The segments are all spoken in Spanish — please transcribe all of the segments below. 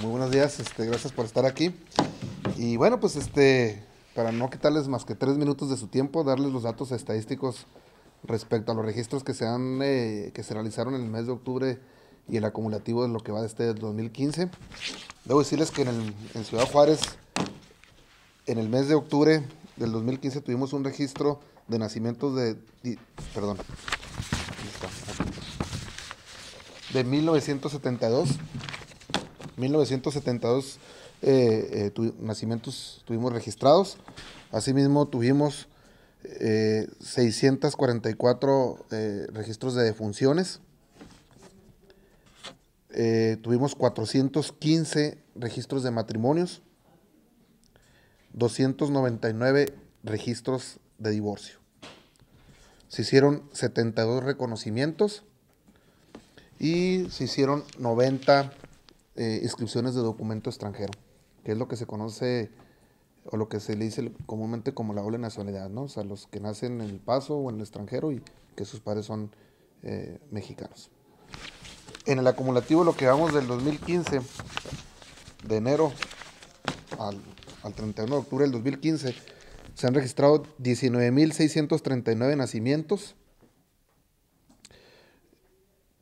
Muy buenos días, este, gracias por estar aquí. Y bueno, pues este, para no quitarles más que tres minutos de su tiempo, darles los datos estadísticos respecto a los registros que se, han, eh, que se realizaron en el mes de octubre y el acumulativo de lo que va de este 2015. Debo decirles que en, Ciudad Juárez, en el mes de octubre del 2015 tuvimos un registro de nacimientos de, de perdón, de 1972 1972 eh, eh, nacimientos tuvimos registrados. Asimismo, tuvimos 644 eh, registros de defunciones. tuvimos 415 registros de matrimonios. 299 registros de divorcio. Se hicieron 72 reconocimientos y se hicieron 90 inscripciones eh, de documento extranjero, que es lo que se conoce o lo que se le dice comúnmente como la doble nacionalidad, ¿no? O sea, los que nacen en El Paso o en el extranjero y que sus padres son eh, mexicanos. En el acumulativo, lo que vamos del 2015, de enero al, al 31 de octubre del 2015, se han registrado 19.639 nacimientos,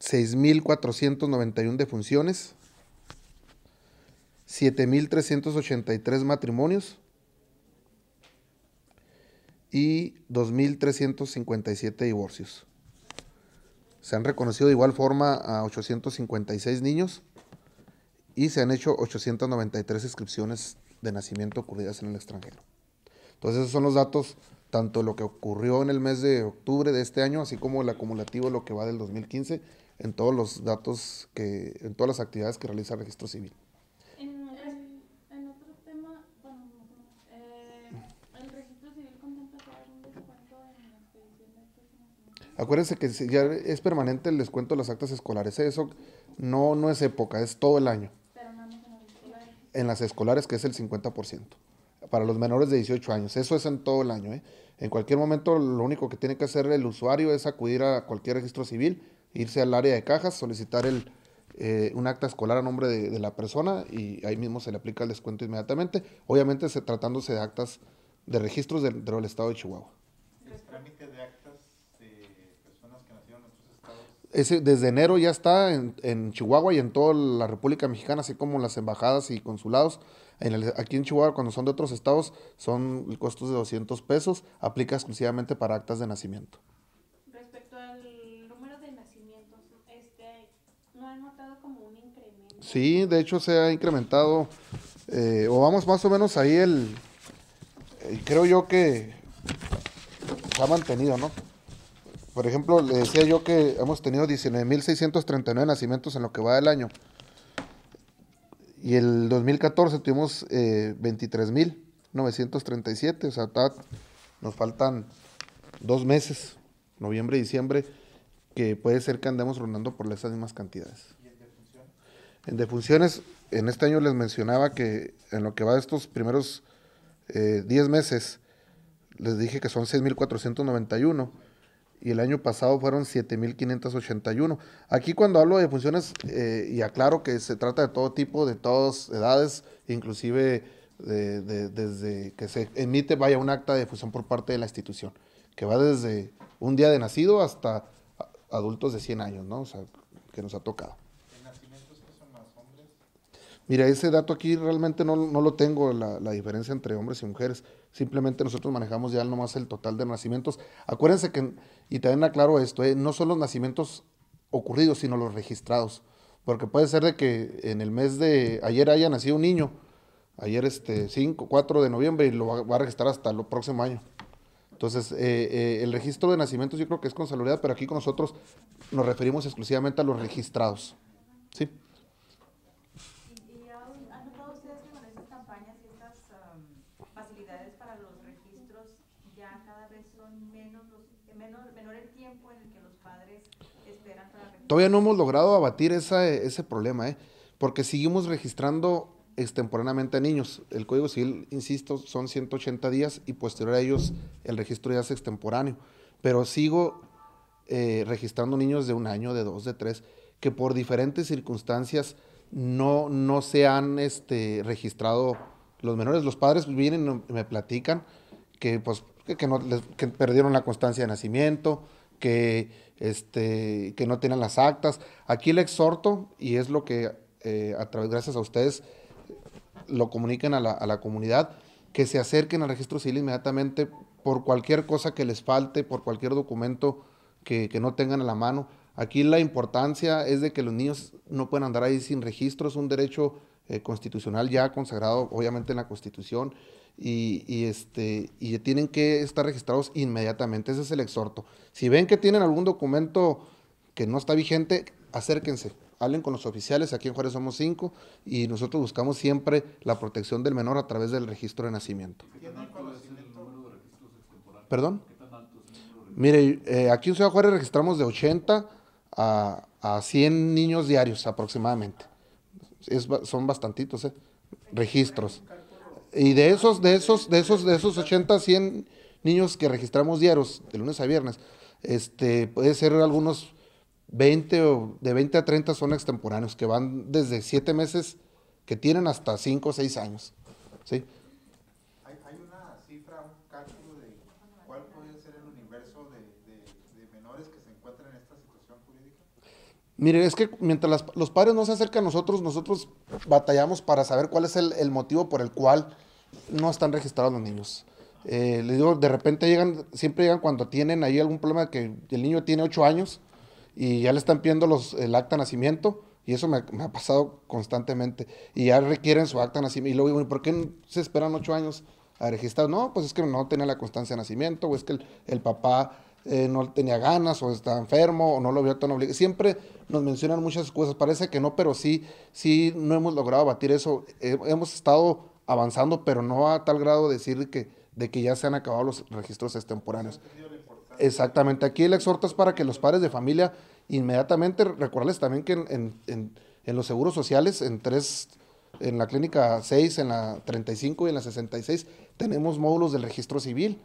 6.491 defunciones, 7.383 matrimonios y 2.357 divorcios. Se han reconocido de igual forma a 856 niños y se han hecho 893 inscripciones de nacimiento ocurridas en el extranjero. Entonces esos son los datos, tanto lo que ocurrió en el mes de octubre de este año, así como el acumulativo, lo que va del 2015, en todos los datos que, en todas las actividades que realiza el registro civil. Acuérdense que ya es permanente el descuento de las actas escolares. Eso no, no es época, es todo el año. en las escolares. que es el 50%. Para los menores de 18 años. Eso es en todo el año. ¿eh? En cualquier momento, lo único que tiene que hacer el usuario es acudir a cualquier registro civil, irse al área de cajas, solicitar el, eh, un acta escolar a nombre de, la persona y ahí mismo se le aplica el descuento inmediatamente. Obviamente, tratándose de actas de registros dentro del estado de Chihuahua. Ese, desde enero ya está en, en, Chihuahua y en toda la República Mexicana, así como las embajadas y consulados. En aquí en Chihuahua, cuando son de otros estados, son costos de 200 pesos. Aplica exclusivamente para actas de nacimiento. Respecto al número de nacimientos, este, ¿no han notado como un incremento? Sí, de hecho se ha incrementado, eh, o vamos más o menos ahí el... Eh, creo yo que se ha mantenido, ¿no? por ejemplo, le decía yo que hemos tenido 19.639 nacimientos en lo que va del año. Y el 2014 tuvimos 23.937, eh, o sea, nos faltan dos meses, noviembre y diciembre, que puede ser que andemos rondando por esas mismas cantidades. en defunciones? En este año les mencionaba que en lo que va de estos primeros 10 eh, meses, les dije que son 6.491 y el año pasado fueron 7.581. Aquí cuando hablo de funciones, eh, y aclaro que se trata de todo tipo, de todas edades, inclusive de, desde que se emite, vaya un acta de fusión por parte de la institución, que va desde un día de nacido hasta adultos de 100 años, ¿no? O sea, que nos ha tocado. Mira, ese dato aquí realmente no, lo tengo, la, la, diferencia entre hombres y mujeres. Simplemente nosotros manejamos ya nomás el total de nacimientos. Acuérdense que, y también aclaro esto, eh, no son los nacimientos ocurridos, sino los registrados. Porque puede ser de que en el mes de ayer haya nacido un niño, ayer este 5, 4 de noviembre, y lo va, a registrar hasta el próximo año. Entonces, eh, eh, el registro de nacimientos yo creo que es con salubridad, pero aquí con nosotros nos referimos exclusivamente a los registrados. ¿Sí? estas um, facilidades para los registros ya cada vez son menor el tiempo en el que los padres esperan para Todavía no hemos logrado abatir ese problema, ¿eh? porque seguimos registrando extemporáneamente niños. El Código Civil, insisto, son 180 días y posterior a ellos el registro ya es extemporáneo. Pero sigo eh, registrando niños de un año, de dos, de tres, que por diferentes circunstancias no, no se han este, registrado los menores. Los padres vienen y me platican que, pues, que, perdieron la constancia de nacimiento, que, este, que no tienen las actas. Aquí le exhorto, y es lo que eh, a través, gracias a ustedes, lo comunican a la, comunidad, que se acerquen al registro civil inmediatamente por cualquier cosa que les falte, por cualquier documento que, que no tengan a la mano Aquí la importancia es de que los niños no pueden andar ahí sin registro, es un derecho eh, constitucional ya consagrado obviamente en la Constitución y, este, y tienen que estar registrados inmediatamente, ese es el exhorto. Si ven que tienen algún documento que no está vigente, acérquense, hablen con los oficiales, aquí en Juárez somos cinco y nosotros buscamos siempre la protección del menor a través del registro de nacimiento. ¿Qué el número de registros ¿Perdón? Mire, eh, aquí en Ciudad Juárez registramos de 80 a, 100 niños diarios aproximadamente. son bastantitos, eh, Registros. Y de esos, de esos, de esos, de esos 80, 100 niños que registramos diarios, de lunes a viernes, este, puede ser algunos 20 o de 20 a 30 son extemporáneos, que van desde 7 meses que tienen hasta 5 o 6 años. ¿sí? Mire, es que mientras los padres no se acercan a nosotros, nosotros batallamos para saber cuál es el, motivo por el cual no están registrados los niños. Eh, les digo, de repente llegan, siempre llegan cuando tienen ahí algún problema que el niño tiene ocho años y ya le están pidiendo los, el acta de nacimiento y eso me, ha pasado constantemente y ya requieren su acta de nacimiento y luego digo, ¿por qué se esperan ocho años a registrar? No, pues es que no tenía la constancia de nacimiento o es que el papá eh, no tenía ganas o estaba enfermo o no lo vio tan obligado. Siempre nos mencionan muchas cosas, parece que no, pero sí, sí no hemos logrado abatir eso. Eh, hemos estado avanzando, pero no a tal grado decir que, de que ya se han acabado los registros extemporáneos. Exactamente, aquí el exhorto es para que los padres de familia inmediatamente, recordarles también que en, en, los seguros sociales, en tres en la clínica 6, en la 35 y en la 66, tenemos módulos del registro civil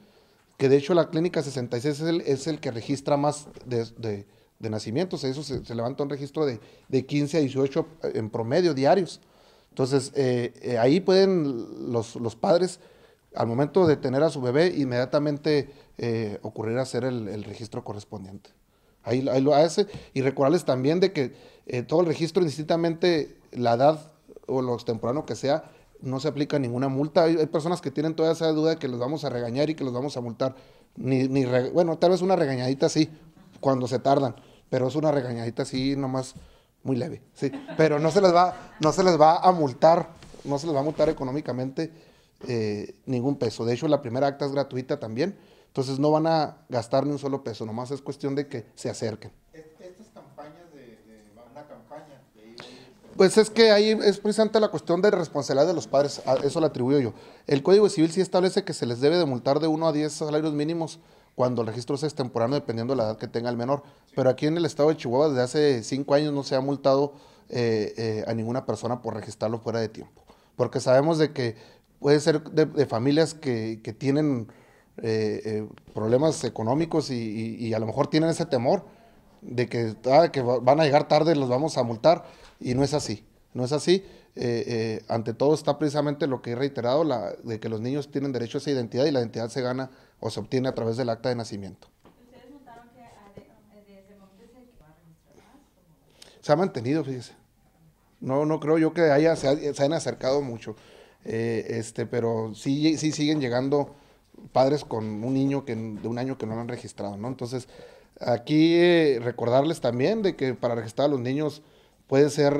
que de hecho la clínica 66 es el, que registra más de, nacimientos, eso se, levanta un registro de, 15 a 18 eh, en promedio diarios. Entonces, eh, eh, ahí pueden los, padres, al momento de tener a su bebé, inmediatamente ocurrir hacer el, registro correspondiente. Ahí, lo hace y recordarles también de que todo el registro, indistintamente la edad o lo extemporáneo que sea, no se aplica ninguna multa. Hay, personas que tienen toda esa duda de que los vamos a regañar y que los vamos a multar. Ni, ni bueno, tal vez una regañadita sí, cuando se tardan, pero es una regañadita sí, nomás muy leve, sí. Pero no se les va, no se les va a multar, no se les va a multar económicamente eh, ningún peso. De hecho, la primera acta es gratuita también, entonces no van a gastar ni un solo peso, nomás es cuestión de que se acerquen. Pues es que ahí es precisamente la cuestión de responsabilidad de los padres, a eso le atribuyo yo. El Código Civil sí establece que se les debe de multar de 1 a 10 salarios mínimos cuando el registro sea extemporáneo dependiendo de la edad que tenga el menor. Pero aquí en el estado de Chihuahua desde hace 5 años no se ha multado eh, eh, a ninguna persona por registrarlo fuera de tiempo. Porque sabemos de que puede ser de, familias que, tienen eh, problemas económicos y, a lo mejor tienen ese temor de que, ah, van a llegar tarde, los vamos a multar y no es así, no es así. Eh, eh, ante todo está precisamente lo que he reiterado, la, de que los niños tienen derecho a esa identidad y la identidad se gana o se obtiene a través del acta de nacimiento. ¿Ustedes notaron que ah, momento se Se ha mantenido, fíjese. No, no creo yo que haya, se, ha, han acercado mucho, eh, este, pero sí, sí siguen llegando padres con un niño que, de un año que no lo han registrado, ¿no? Entonces, aquí recordarles también de que para registrar a los niños puede ser, eh,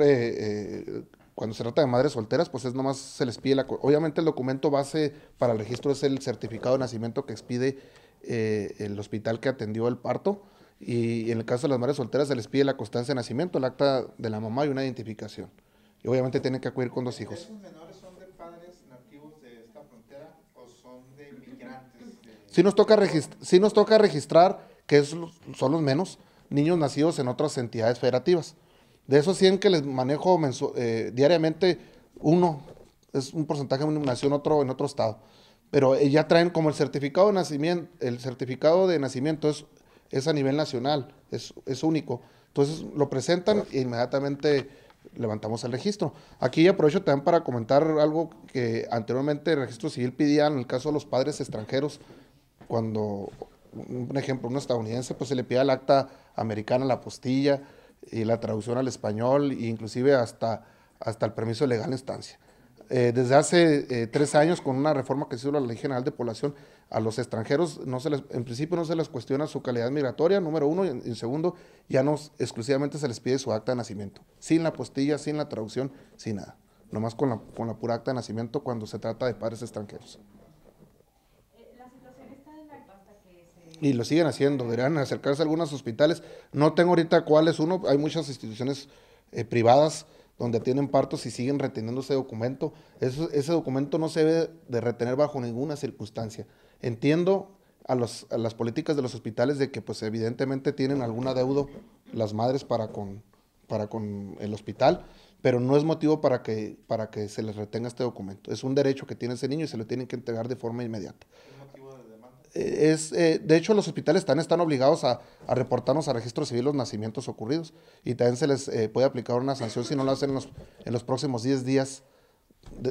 eh, cuando se trata de madres solteras, pues es nomás se les pide la... Obviamente el documento base para el registro es el certificado de nacimiento que expide eh, el hospital que atendió el parto. Y en el caso de las madres solteras se les pide la constancia de nacimiento, el acta de la mamá y una identificación. Y obviamente tienen que acudir con dos hijos. ¿Esos menores son de padres nativos de esta frontera o son de inmigrantes? Sí, nos toca sí nos toca registrar, que es, son los menos, niños nacidos en otras entidades federativas. De esos 100 que les manejo eh, diariamente, uno es un porcentaje de nació en otro, en otro estado. Pero eh, ya traen como el certificado de nacimiento, el certificado de nacimiento es, es a nivel nacional, es, único. Entonces lo presentan e inmediatamente levantamos el registro. Aquí aprovecho también para comentar algo que anteriormente el registro civil pedía en el caso de los padres extranjeros, cuando, un ejemplo, un estadounidense, pues se le pide el acta americana, la postilla, y la traducción al español e inclusive hasta, hasta el permiso legal en estancia. Eh, desde hace eh, tres años, con una reforma que se hizo la Ley General de Población, a los extranjeros no se en principio no se les cuestiona su calidad migratoria, número uno, y en, segundo, ya no exclusivamente se les pide su acta de nacimiento, sin la postilla, sin la traducción, sin nada, nomás con la, con la pura acta de nacimiento cuando se trata de padres extranjeros. y lo siguen haciendo, deberían acercarse a algunos hospitales. No tengo ahorita cuál es uno, hay muchas instituciones eh, privadas donde tienen partos y siguen reteniendo ese documento. ese documento no se debe de retener bajo ninguna circunstancia. Entiendo a, las políticas de los hospitales de que pues evidentemente tienen algún adeudo las madres para con, para con el hospital, pero no es motivo para que, para que se les retenga este documento. Es un derecho que tiene ese niño y se lo tienen que entregar de forma inmediata es, eh, de hecho, los hospitales están obligados a, reportarnos a registro civil los nacimientos ocurridos y también se les eh, puede aplicar una sanción si no lo hacen en los, en los próximos 10 días.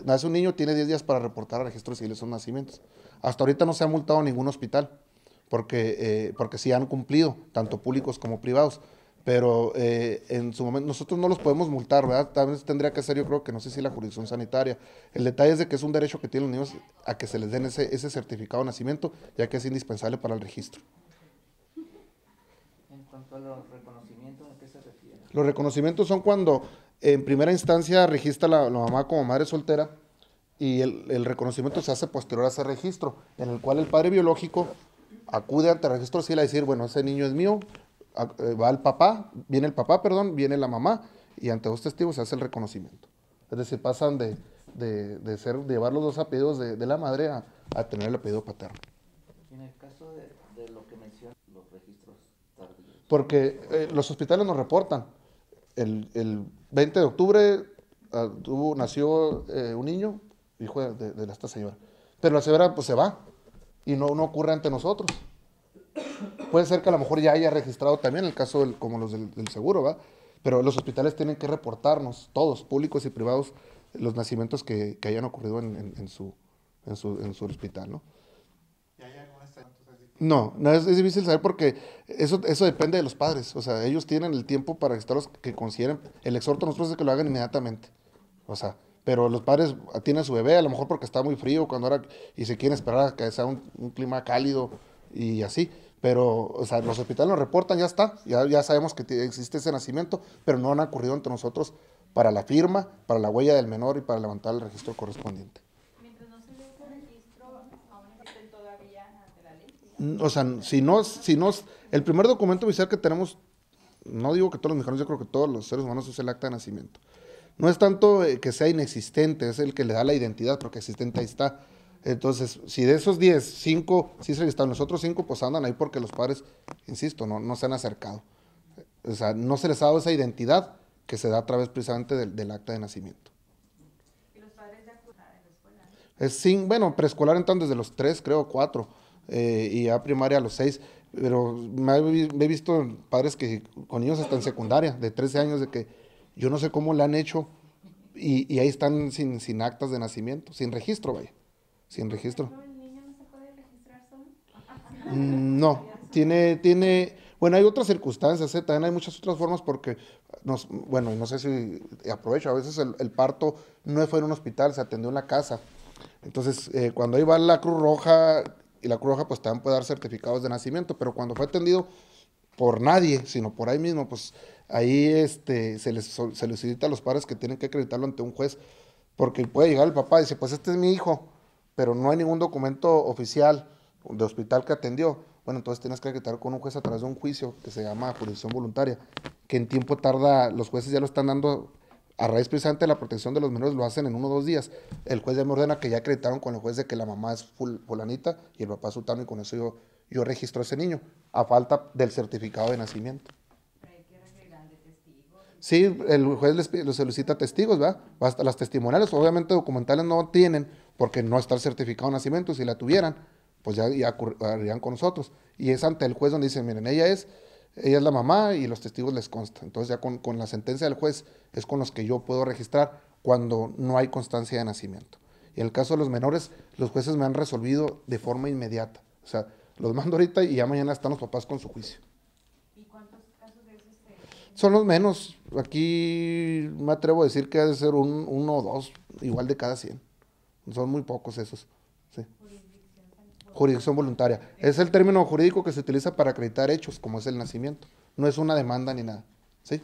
nace un niño, tiene 10 días para reportar a registro civil esos nacimientos. Hasta ahorita no se ha multado ningún hospital porque, eh, porque sí han cumplido, tanto públicos como privados pero eh, en su momento nosotros no los podemos multar, ¿verdad? vez tendría que ser, yo creo que no sé si la jurisdicción sanitaria. El detalle es de que es un derecho que tienen los niños a que se les den ese, ese certificado de nacimiento, ya que es indispensable para el registro. En cuanto a los reconocimientos, ¿a qué se refiere? Los reconocimientos son cuando en primera instancia registra la, mamá como madre soltera y el, reconocimiento se hace posterior a ese registro, en el cual el padre biológico acude ante el registro civil a decir, bueno, ese niño es mío, eh, va el papá, viene el papá, perdón, viene la mamá y ante dos testigos se hace el reconocimiento. Es decir, pasan de, ser, llevar los dos apellidos de, la madre a, tener el apellido paterno. En el caso de, lo que mencionan los registros Porque eh, los hospitales nos reportan. El, 20 de octubre ah, nació eh, un niño, hijo de, esta señora. Pero la señora pues, se va y no, no ocurre ante nosotros. Puede ser que a lo mejor ya haya registrado también el caso como los del, seguro, ¿va? Pero los hospitales tienen que reportarnos, todos, públicos y privados, los nacimientos que, que hayan ocurrido en, su, en, su, en su hospital, ¿no? No, no es, difícil saber porque eso, eso depende de los padres. O sea, ellos tienen el tiempo para estar los que consideren. El exhorto a nosotros es que lo hagan inmediatamente. O sea, pero los padres tienen su bebé, a lo mejor porque está muy frío cuando era y se quieren esperar a que sea un, un clima cálido y así pero, o sea, los hospitales nos reportan, ya está, ya, ya sabemos que existe ese nacimiento, pero no han ocurrido entre nosotros para la firma, para la huella del menor y para levantar el registro correspondiente. Mientras no se ese registro, aún existen todavía ante mm, O sea, si no, si no, el primer documento oficial que tenemos, no digo que todos los mexicanos, yo creo que todos los seres humanos es el acta de nacimiento. No es tanto eh, que sea inexistente, es el que le da la identidad, porque existente ahí está. Entonces, si de esos 10, 5 sí se registraron, los otros 5 pues andan ahí porque los padres, insisto, no, no se han acercado. O sea, no se les ha dado esa identidad que se da a través precisamente del, acta de nacimiento. ¿Y los padres de escuela? Es sin, bueno, preescolar entran desde los 3, creo, 4, eh, y a primaria a los 6 pero me he, visto padres que con niños hasta en secundaria, de 13 años, de que yo no sé cómo le han hecho y, ahí están sin, sin actas de nacimiento, sin registro, vaya sin registro. Mm, no, tiene, tiene, bueno, hay otras circunstancias, ¿eh? también hay muchas otras formas porque, nos, bueno, no sé si aprovecho, a veces el, parto no fue en un hospital, se atendió en la casa. Entonces, eh, cuando ahí va la Cruz Roja, y la Cruz Roja pues también puede dar certificados de nacimiento, pero cuando fue atendido por nadie, sino por ahí mismo, pues ahí este, se les solicita a los padres que tienen que acreditarlo ante un juez, porque puede llegar el papá y dice, pues este es mi hijo, pero no hay ningún documento oficial de hospital que atendió, bueno, entonces tienes que acreditar con un juez a través de un juicio que se llama jurisdicción voluntaria, que en tiempo tarda, los jueces ya lo están dando a raíz precisamente de la protección de los menores lo hacen en uno o dos días. El juez ya me ordena que ya acreditaron con el juez de que la mamá es fulanita y el papá es sultano y con eso yo, yo registro a ese niño, a falta del certificado de nacimiento. Sí, el juez les, solicita testigos, ¿verdad? Hasta las testimoniales, obviamente documentales no tienen, porque no está certificado de nacimiento, si la tuvieran, pues ya, irían con nosotros. Y es ante el juez donde dicen, miren, ella es, ella es la mamá y los testigos les consta. Entonces ya con, la sentencia del juez es con los que yo puedo registrar cuando no hay constancia de nacimiento. Y en el caso de los menores, los jueces me han resolvido de forma inmediata. O sea, los mando ahorita y ya mañana están los papás con su juicio. ¿Y cuántos casos de esos Son los menos. Aquí me atrevo a decir que ha de ser un, uno o dos, igual de cada 100. Son muy pocos esos. Jurisdicción voluntaria. Es el término jurídico que se utiliza para acreditar hechos, como es el nacimiento. No es una demanda ni nada. ¿sí?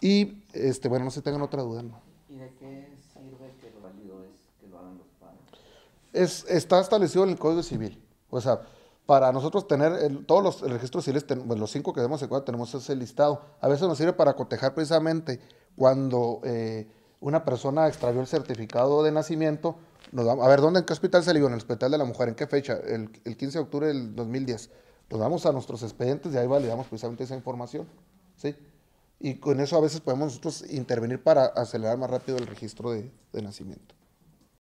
Y, este, bueno, no se tengan otra duda. ¿Y de qué sirve que lo válido es que lo hagan los padres? está establecido en el Código Civil. O sea, para nosotros tener todos los registros civiles, los cinco que tenemos en cuenta, tenemos ese listado. A veces nos sirve para cotejar precisamente cuando eh, una persona extravió el certificado de nacimiento. a ver, ¿dónde, en qué hospital se le dio? En el Hospital de la Mujer. ¿En qué fecha? El, 15 de octubre del 2010. Nos damos a nuestros expedientes y ahí validamos precisamente esa información. ¿sí? Y con eso a veces podemos nosotros intervenir para acelerar más rápido el registro de nacimiento.